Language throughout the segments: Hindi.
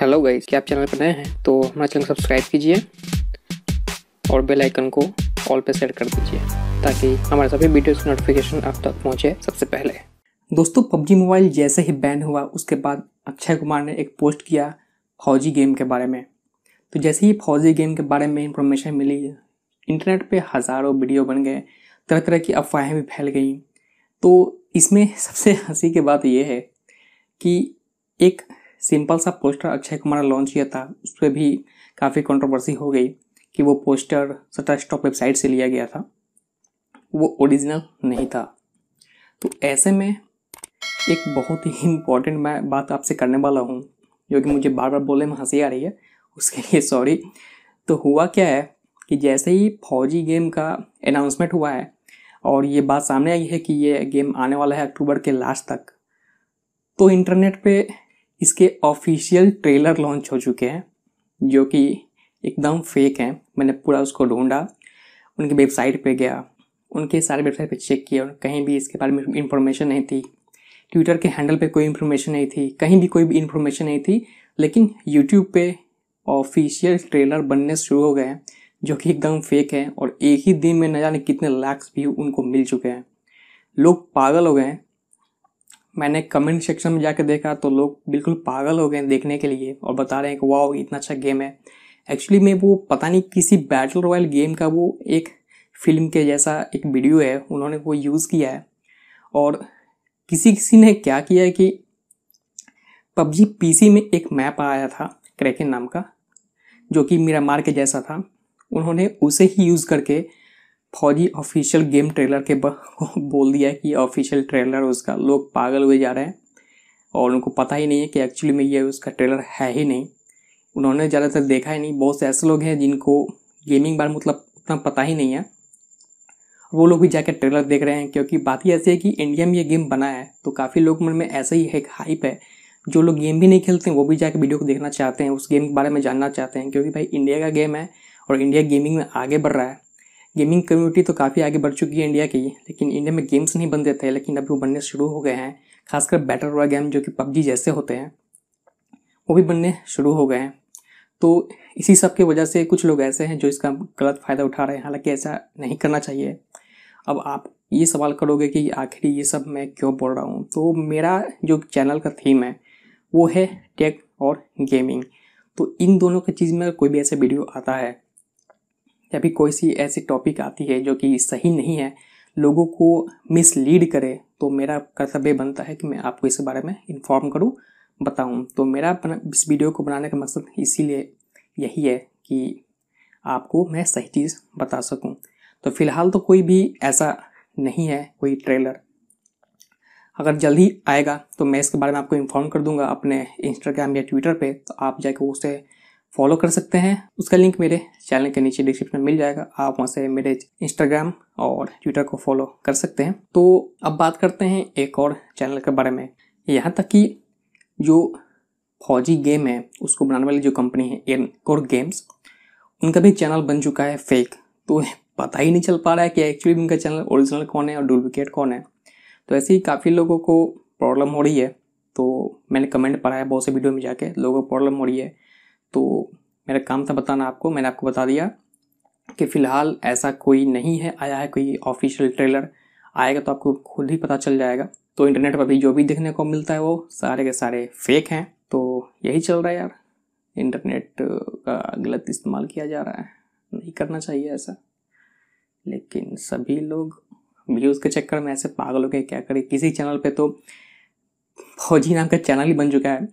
हेलो गाइस क्या आप चैनल पर नए हैं तो हमारा चैनल सब्सक्राइब कीजिए और बेल आइकन को ऑल पे सेट कर दीजिए ताकि हमारे सभी वीडियोस की नोटिफिकेशन आप तक पहुंचे सबसे पहले दोस्तों पबजी मोबाइल जैसे ही बैन हुआ उसके बाद अक्षय कुमार ने एक पोस्ट किया फौजी गेम के बारे में तो जैसे ही फौजी गेम के बारे में इंफॉर्मेशन मिली इंटरनेट पर हज़ारों वीडियो बन गए तरह तरह की अफवाहें भी फैल गई तो इसमें सबसे हंसी की बात यह है कि एक सिंपल सा पोस्टर अक्षय कुमार ने लॉन्च किया था उस पर भी काफ़ी कंट्रोवर्सी हो गई कि वो पोस्टर सटा स्टॉक वेबसाइट से लिया गया था वो ओरिजिनल नहीं था तो ऐसे में एक बहुत ही इम्पॉर्टेंट मैं बात आपसे करने वाला हूँ जो कि मुझे बार बार बोलने में हंसी आ रही है उसके लिए सॉरी तो हुआ क्या है कि जैसे ही फौजी गेम का अनाउंसमेंट हुआ है और ये बात सामने आई है कि ये गेम आने वाला है अक्टूबर के लास्ट तक तो इंटरनेट पे इसके ऑफिशियल ट्रेलर लॉन्च हो चुके हैं जो कि एकदम फेक हैं मैंने पूरा उसको ढूंढा उनकी वेबसाइट पे गया उनके सारे वेबसाइट पे चेक किया और कहीं भी इसके बारे में इंफॉर्मेशन नहीं थी ट्विटर के हैंडल पे कोई इन्फॉर्मेशन नहीं थी कहीं भी कोई भी इन्फॉर्मेशन नहीं थी लेकिन यूट्यूब पे ऑफिशियल ट्रेलर बनने शुरू हो गए हैं जो कि एकदम फेक है और एक ही दिन में न जाने कितने लाख व्यू उनको मिल चुके हैं लोग पागल हो गए हैं मैंने कमेंट सेक्शन में जाकर देखा तो लोग बिल्कुल पागल हो गए देखने के लिए और बता रहे हैं कि वाह इतना अच्छा गेम है एक्चुअली में वो पता नहीं किसी बैटल रॉयल गेम का वो एक फिल्म के जैसा एक वीडियो है उन्होंने वो यूज़ किया है और किसी किसी ने क्या किया है कि पबजी पीसी में एक मैप आया था क्रैकिन नाम का जो कि मेरा मार के जैसा था उन्होंने उसे ही यूज़ करके फौजी ऑफिशियल गेम ट्रेलर के बोल दिया है कि ऑफिशियल ट्रेलर उसका लोग पागल हुए जा रहे हैं और उनको पता ही नहीं है कि एक्चुअली में ये उसका ट्रेलर है ही नहीं उन्होंने ज़्यादातर देखा ही नहीं बहुत से ऐसे लोग हैं जिनको गेमिंग बार मतलब उतना पता ही नहीं है वो लोग भी जाकर ट्रेलर देख रहे हैं क्योंकि बात ही ऐसी है कि इंडिया में ये गेम बना है तो काफ़ी लोग मन में ऐसा ही एक हाइप है जो लोग गेम भी नहीं खेलते हैं वो भी जाकर वीडियो को देखना चाहते हैं उस गेम के बारे में जानना चाहते हैं क्योंकि भाई इंडिया का गेम है और इंडिया गेमिंग में आगे बढ़ रहा है गेमिंग कम्युनिटी तो काफ़ी आगे बढ़ चुकी है इंडिया की लेकिन इंडिया में गेम्स नहीं बनते थे लेकिन अभी वो बनने शुरू हो गए हैं खासकर बैटल रॉयल गेम जो कि पबजी जैसे होते हैं वो भी बनने शुरू हो गए हैं तो इसी सब की वजह से कुछ लोग ऐसे हैं जो इसका गलत फ़ायदा उठा रहे हैं हालांकि ऐसा नहीं करना चाहिए अब आप ये सवाल करोगे कि आखिर ये सब मैं क्यों बोल रहा हूँ तो मेरा जो चैनल का थीम है वो है टेक और गेमिंग तो इन दोनों की चीज़ में कोई भी ऐसा वीडियो आता है या फिर कोई सी ऐसी टॉपिक आती है जो कि सही नहीं है लोगों को मिसलीड करे तो मेरा कर्तव्य बनता है कि मैं आपको इस बारे में इन्फॉर्म करूँ बताऊँ तो मेरा इस वीडियो को बनाने का मकसद इसीलिए यही है कि आपको मैं सही चीज़ बता सकूँ तो फ़िलहाल तो कोई भी ऐसा नहीं है कोई ट्रेलर अगर जल्दी आएगा तो मैं इसके बारे में आपको इन्फॉर्म कर दूंगा अपने इंस्टाग्राम या ट्विटर पे तो आप जाके उसे फॉलो कर सकते हैं उसका लिंक मेरे चैनल के नीचे डिस्क्रिप्शन में मिल जाएगा आप वहाँ से मेरे इंस्टाग्राम और ट्विटर को फॉलो कर सकते हैं तो अब बात करते हैं एक और चैनल के बारे में यहाँ तक कि जो फौजी गेम है उसको बनाने वाली जो कंपनी है एन कोर गेम्स उनका भी चैनल बन चुका है फेक तो पता ही नहीं चल पा रहा है कि एक्चुअली उनका चैनल ओरिजिनल कौन है और डुप्लिकेट कौन है तो ऐसे ही काफ़ी लोगों को प्रॉब्लम हो रही है तो मैंने कमेंट पढ़ा है बहुत से वीडियो में जाके लोगों को प्रॉब्लम हो रही है तो मेरा काम था बताना आपको मैंने आपको बता दिया कि फ़िलहाल ऐसा कोई नहीं है आया है कोई ऑफिशियल ट्रेलर आएगा तो आपको खुद ही पता चल जाएगा तो इंटरनेट पर भी जो भी देखने को मिलता है वो सारे के सारे फेक हैं तो यही चल रहा है यार इंटरनेट का गलत इस्तेमाल किया जा रहा है नहीं करना चाहिए ऐसा लेकिन सभी लोग व्यूज़ के चक्कर में ऐसे पागल हो गए क्या करें किसी चैनल पे तो फौजी नाम का चैनल ही बन चुका है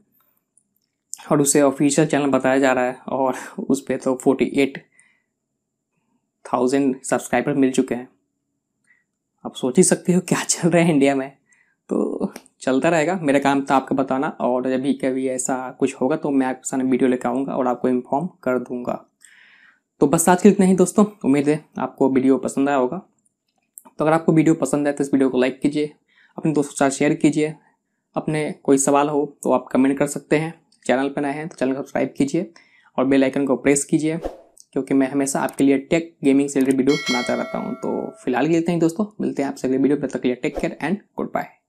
और उसे ऑफिशियल चैनल बताया जा रहा है और उस पर तो फोर्टी एट थाउजेंड सब्सक्राइबर मिल चुके हैं आप सोच ही सकते हो क्या चल रहा है इंडिया में तो चलता रहेगा मेरा काम तो आपको बताना और जब भी कभी ऐसा कुछ होगा तो मैं आपके सामने वीडियो लेकर आऊँगा और आपको इन्फॉर्म कर दूँगा तो बस आज के इतना ही दोस्तों उम्मीद है आपको वीडियो पसंद आया होगा तो अगर आपको वीडियो पसंद आए तो इस वीडियो को लाइक कीजिए अपने दोस्तों के साथ शेयर कीजिए अपने कोई सवाल हो तो आप कमेंट कर सकते हैं चैनल पर नए हैं तो चैनल को सब्सक्राइब कीजिए और बेल आइकन को प्रेस कीजिए क्योंकि मैं हमेशा आपके लिए टेक गेमिंग से रिलेटेड वीडियो बनाता रहता हूँ तो फिलहाल के लेते हैं दोस्तों मिलते हैं आपसे अगले वीडियो पर तक लिए take care and good bye